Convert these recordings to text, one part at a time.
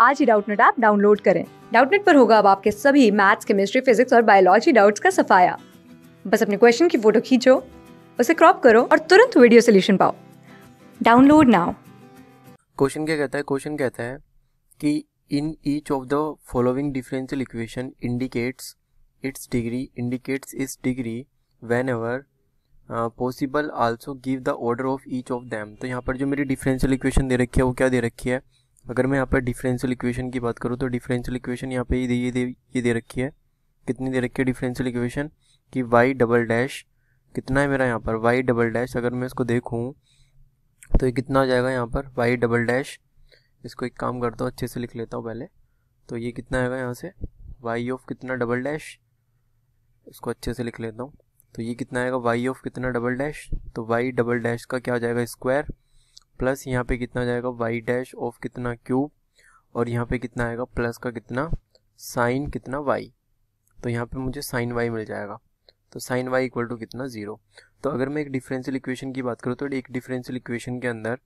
आज ही Doubtnut app download करें डाउटनेट पर होगा अब आपके सभी मैथ्स केमिस्ट्री फिजिक्स और बायोलॉजी डाउट्स का सफाया बस अपने क्वेश्चन की फोटो खींचो उसे क्रॉप करो और तुरंत वीडियो सोल्यूशन पाओ डाउनलोड नाउ क्वेश्चन क्या कहता है क्वेश्चन कहता है कि in each of the following differential equation indicates its degree indicates its degree whenever possible also give the order of each of them तो यहाँ पर जो मेरी डिफरेंशियल इक्वेशन दे रखी है वो क्या दे रखी है अगर मैं यहाँ पर डिफरेंशियल इक्वेशन की बात करूँ तो डिफरेंशियल इक्वेशन यहाँ पे ये ये दे ये दे रखी है कितनी दे रखी है डिफरेंशियल इक्वेशन कि वाई डबल डैश कितना है मेरा यहाँ पर वाई डबल डैश अगर मैं इसको देखूँ तो ये कितना आ जाएगा यहाँ पर वाई डबल डैश इसको एक काम करता हूँ अच्छे से लिख लेता हूँ पहले तो ये कितना आएगा यहाँ से वाई ऑफ कितना डबल डैश इसको अच्छे से लिख लेता हूँ तो ये कितना आएगा वाई ऑफ कितना डबल डैश तो वाई डबल डैश का क्या आ जाएगा स्क्वायर प्लस यहाँ पे कितना जाएगा वाई डैश ऑफ कितना क्यूब और यहाँ पे कितना आएगा प्लस का कितना साइन कितना वाई तो यहाँ पे मुझे साइन वाई मिल जाएगा तो साइन वाई इक्वल टू कितना ज़ीरो तो अगर मैं एक डिफरेंशियल इक्वेशन की बात करूँ तो एक डिफरेंशियल इक्वेशन के अंदर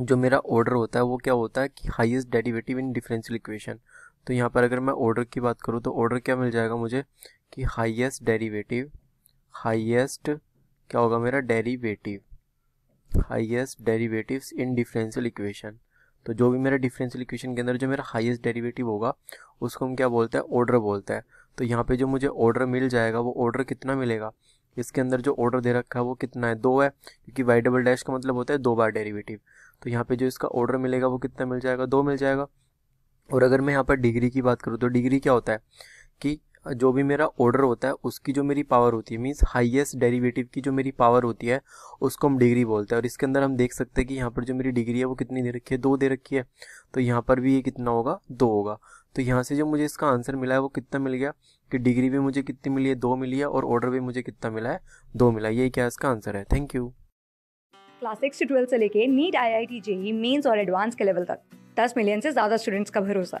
जो मेरा ऑर्डर होता है वो क्या होता है कि highest derivative in differential equation तो यहाँ पर अगर मैं ऑर्डर की बात करूँ तो ऑर्डर क्या मिल जाएगा मुझे कि हाइएस्ट डेरीवेटिव हाइएस्ट क्या होगा मेरा derivative highest derivatives in differential equation तो जो भी मेरा डिफरेंशियल इक्वेशन के अंदर जो मेरा हाईएस्ट डेरिवेटिव होगा उसको हम क्या बोलते हैं ऑर्डर बोलते हैं तो यहाँ पे जो मुझे ऑर्डर मिल जाएगा वो ऑर्डर कितना मिलेगा इसके अंदर जो ऑर्डर दे रखा है वो कितना है दो है क्योंकि वाई डबल डैश का मतलब होता है दो बार डेरीवेटिव तो यहाँ पे जो इसका ऑर्डर मिलेगा वो कितना मिल जाएगा दो मिल जाएगा और अगर मैं यहाँ पर डिग्री की बात करूँ तो डिग्री क्या होता है कि जो भी मेरा ऑर्डर होता है उसकी जो मेरी पावर होती है मीन्स हाईएस्ट डेरिवेटिव की जो मेरी पावर होती है उसको हम डिग्री बोलते हैं और इसके अंदर हम देख सकते हैं कि यहाँ पर जो मेरी डिग्री है वो कितनी दे रखी है दो दे रखी है तो यहाँ पर भी ये कितना होगा दो होगा तो यहाँ से जो मुझे इसका आंसर मिला है वो कितना मिल गया कि डिग्री भी मुझे कितनी मिली है दो मिली है और ऑर्डर भी मुझे कितना मिला है दो मिला यही ये क्या इसका आंसर है थैंक यू क्लास सिक्स से ट्वेल्थ से लेके NEET I I T JEE mains और एडवांस के लेवल तक दस मिलियन से ज़्यादा स्टूडेंट्स का भरोसा